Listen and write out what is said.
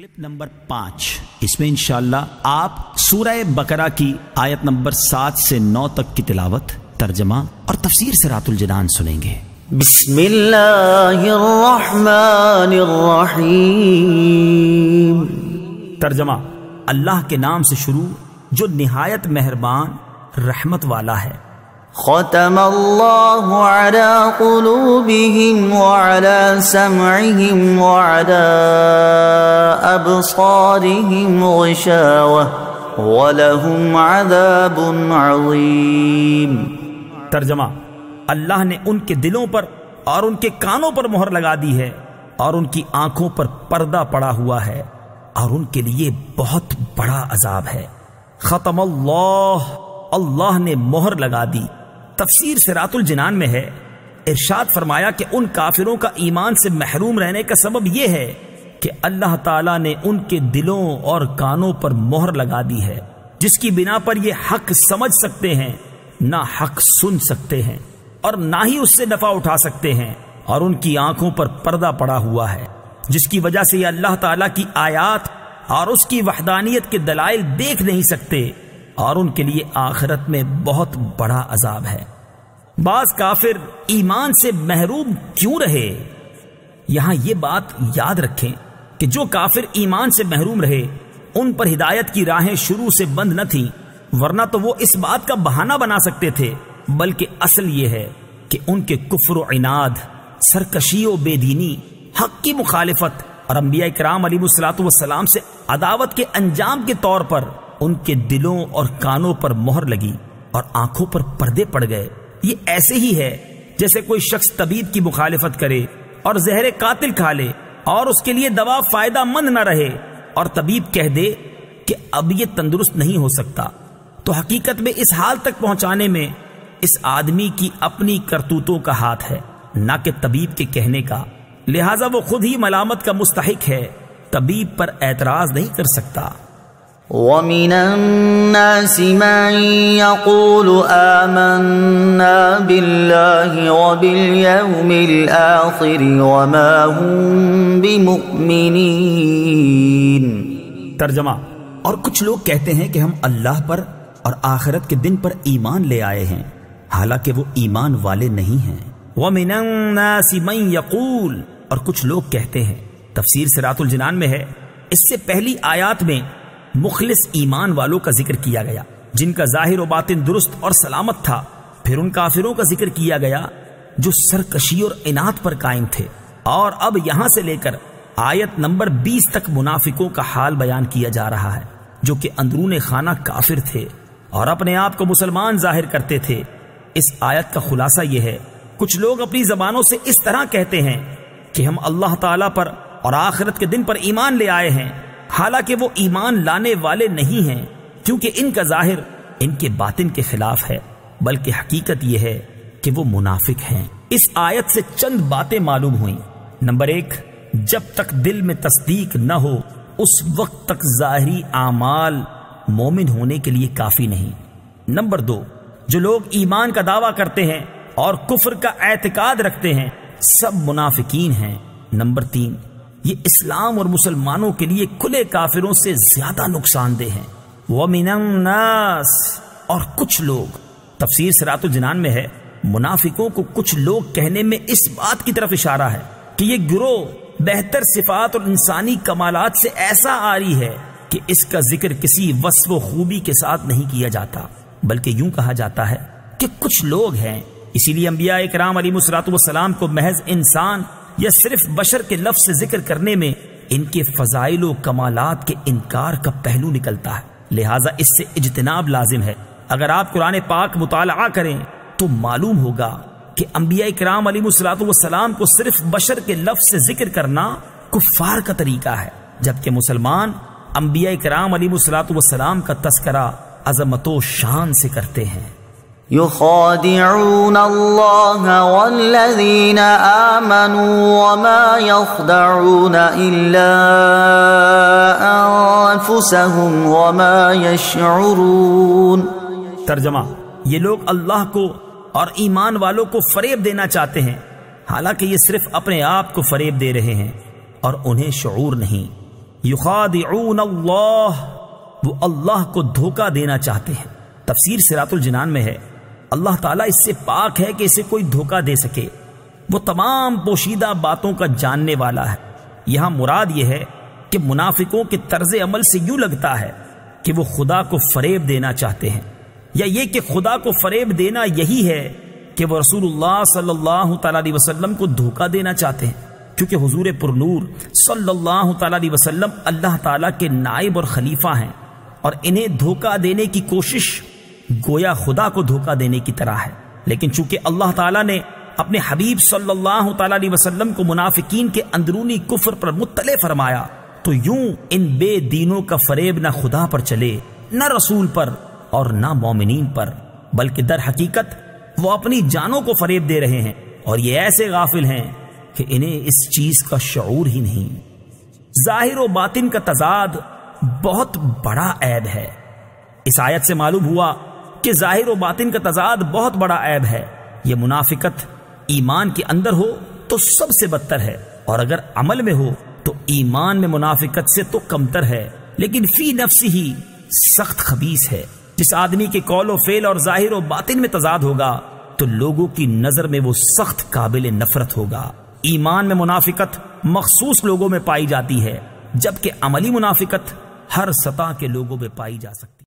clip number پانچ اس میں انشاءاللہ اللہ آپ سورہ بکرا کی آیت نمبر سات سے نو تک کی تلاوت ترجمہ اور تفسیر سے رات الجنان سنیں گے بسم اللہ الرحمن الرحیم ترجمہ اللہ کے نام سے شروع جو نہایت مہربان رحمت والا ہے ختم اللہ على قلوبهم وعلى وعلى سمعهم غشاوة ولهم عذاب عظیم ترجمہ اللہ نے ان کے دلوں پر اور ان کے کانوں پر مہر لگا دی ہے اور ان کی آنکھوں پر پردہ پڑا ہوا ہے اور ان کے لیے بہت بڑا عذاب ہے ختم اللہ اللہ نے مہر لگا دی تفسیر سرات الجنان میں ہے ارشاد فرمایا کہ ان کافروں کا ایمان سے محروم رہنے کا سبب یہ ہے کہ اللہ تعالیٰ نے ان کے دلوں اور کانوں پر مہر لگا دی ہے جس کی بنا پر یہ حق سمجھ سکتے ہیں نہ حق سن سکتے ہیں اور نہ ہی اس سے نفع اٹھا سکتے ہیں اور ان کی آنکھوں پر پردہ پڑا ہوا ہے جس کی وجہ سے یہ اللہ تعالیٰ کی آیات اور اس کی وحدانیت کے دلائل دیکھ نہیں سکتے اور ان کے لیے آخرت میں بہت بڑا عذاب ہے بعض کافر ایمان سے محروم کیوں رہے یہاں یہ بات یاد رکھیں کہ جو کافر ایمان سے محروم رہے ان پر ہدایت کی راہیں شروع سے بند نہ تھیں ورنہ تو وہ اس بات کا بہانہ بنا سکتے تھے بلکہ اصل یہ ہے کہ ان کے کفر و عناد سرکشی و بے دینی حق کی مخالفت اور انبیاء کرام علی وسلام سے عداوت کے انجام کے طور پر ان کے دلوں اور کانوں پر مہر لگی اور آنکھوں پر پردے پڑ گئے یہ ایسے ہی ہے جیسے کوئی شخص طبیب کی مخالفت کرے اور زہر قاتل کھا لے اور اس کے لیے دوا فائدہ مند نہ رہے اور طبیب کہہ دے کہ اب یہ تندرست نہیں ہو سکتا تو حقیقت میں اس حال تک پہنچانے میں اس آدمی کی اپنی کرتوتوں کا ہاتھ ہے نہ کہ طبیب کے کہنے کا لہٰذا وہ خود ہی ملامت کا مستحق ہے طبیب پر اعتراض نہیں کر سکتا ومن الناس من يقول آمنا بالله وباليوم الآخر وما هم بمؤمنين ترجمہ اور کچھ لوگ کہتے ہیں کہ ہم اللہ پر اور آخرت کے دن پر ایمان لے آئے ہیں حالانکہ وہ ایمان والے نہیں ہیں وَمِنَ النَّاسِ مَنْ يَقُولُ اور کچھ لوگ کہتے ہیں تفسیر سرات الجنان میں ہے اس سے پہلی آیات میں مخلص ایمان والوں کا ذکر کیا گیا جن کا ظاہر و باطن درست اور سلامت تھا پھر ان کافروں کا کا ذکر کیا گیا جو سرکشی اور اور پر قائم تھے اب یہاں سے لے کر آیت نمبر بیس تک منافقوں حال بیان کیا جا رہا ہے جو کہ اندرون خانہ کافر تھے اور اپنے آپ کو مسلمان ظاہر کرتے تھے اس آیت کا خلاصہ یہ ہے کچھ لوگ اپنی زبانوں سے اس طرح کہتے ہیں کہ ہم اللہ تعالی پر اور آخرت کے دن پر ایمان لے آئے ہیں حالانکہ وہ ایمان لانے والے نہیں ہیں کیونکہ ان کا ظاہر ان کے باطن کے خلاف ہے بلکہ حقیقت یہ ہے کہ وہ منافق ہیں اس آیت سے چند باتیں معلوم ہوئیں نمبر ایک جب تک دل میں تصدیق نہ ہو اس وقت تک ظاہری اعمال مومن ہونے کے لیے کافی نہیں نمبر دو جو لوگ ایمان کا دعویٰ کرتے ہیں اور کفر کا اعتقاد رکھتے ہیں سب منافقین ہیں نمبر تین یہ اسلام اور مسلمانوں کے لیے کھلے کافروں سے زیادہ نقصان دہ ہیں اور کچھ لوگ تفسیر سرات الجنان میں ہے منافقوں کو کچھ لوگ کہنے میں اس بات کی طرف اشارہ ہے کہ یہ گروہ بہتر صفات اور انسانی کمالات سے ایسا آ رہی ہے کہ اس کا ذکر کسی وصف و خوبی کے ساتھ نہیں کیا جاتا بلکہ یوں کہا جاتا ہے کہ کچھ لوگ ہیں اسی لیے امبیا اکرام علی مسرات وسلام کو محض انسان یا صرف بشر کے لفظ سے ذکر کرنے میں ان کے فضائل و کمالات کے انکار کا پہلو نکلتا ہے لہٰذا اس سے اجتناب لازم ہے اگر آپ قرآن پاک مطالعہ کریں تو معلوم ہوگا کہ انبیاء کرام علی مسلاط والسلام کو صرف بشر کے لفظ سے ذکر کرنا کفار کا طریقہ ہے جبکہ مسلمان انبیاء کرام علی مسلاط وسلام کا تذکرہ عظمت و شان سے کرتے ہیں آمنوا وما وما ترجمہ یہ لوگ اللہ کو اور ایمان والوں کو فریب دینا چاہتے ہیں حالانکہ یہ صرف اپنے آپ کو فریب دے رہے ہیں اور انہیں شعور نہیں یخادعون اللہ وہ اللہ کو دھوکہ دینا چاہتے ہیں تفسیر سرات الجنان میں ہے اللہ تعالیٰ اس سے پاک ہے کہ اسے کوئی دھوکا دے سکے وہ تمام پوشیدہ باتوں کا جاننے والا ہے یہاں مراد یہ ہے کہ منافقوں کے طرز عمل سے یوں لگتا ہے کہ وہ خدا کو فریب دینا چاہتے ہیں یا یہ کہ خدا کو فریب دینا یہی ہے کہ وہ رسول اللہ صلی اللہ تعالیٰ علیہ وسلم کو دھوکا دینا چاہتے ہیں کیونکہ حضور پر نور صلی اللہ تعالیٰ علیہ وسلم اللہ تعالیٰ کے نائب اور خلیفہ ہیں اور انہیں دھوکا دینے کی کوشش گویا خدا کو دھوکہ دینے کی طرح ہے لیکن چونکہ اللہ تعالیٰ نے اپنے حبیب صلی اللہ تعالیٰ وسلم کو منافقین کے اندرونی کفر پر مطلع فرمایا تو یوں ان بے دینوں کا فریب نہ خدا پر چلے نہ رسول پر اور نہ مومنین پر بلکہ در حقیقت وہ اپنی جانوں کو فریب دے رہے ہیں اور یہ ایسے غافل ہیں کہ انہیں اس چیز کا شعور ہی نہیں ظاہر و باطن کا تضاد بہت بڑا عید ہے اس آیت سے معلوم ہوا کہ ظاہر و باطن کا تضاد بہت بڑا عیب ہے یہ منافقت ایمان کے اندر ہو تو سب سے بدتر ہے اور اگر عمل میں ہو تو ایمان میں منافقت سے تو کمتر ہے لیکن فی نفس ہی سخت خبیص ہے جس آدمی کے و فیل اور ظاہر و باطن میں تضاد ہوگا تو لوگوں کی نظر میں وہ سخت قابل نفرت ہوگا ایمان میں منافقت مخصوص لوگوں میں پائی جاتی ہے جبکہ عملی منافقت ہر سطح کے لوگوں میں پائی جا سکتی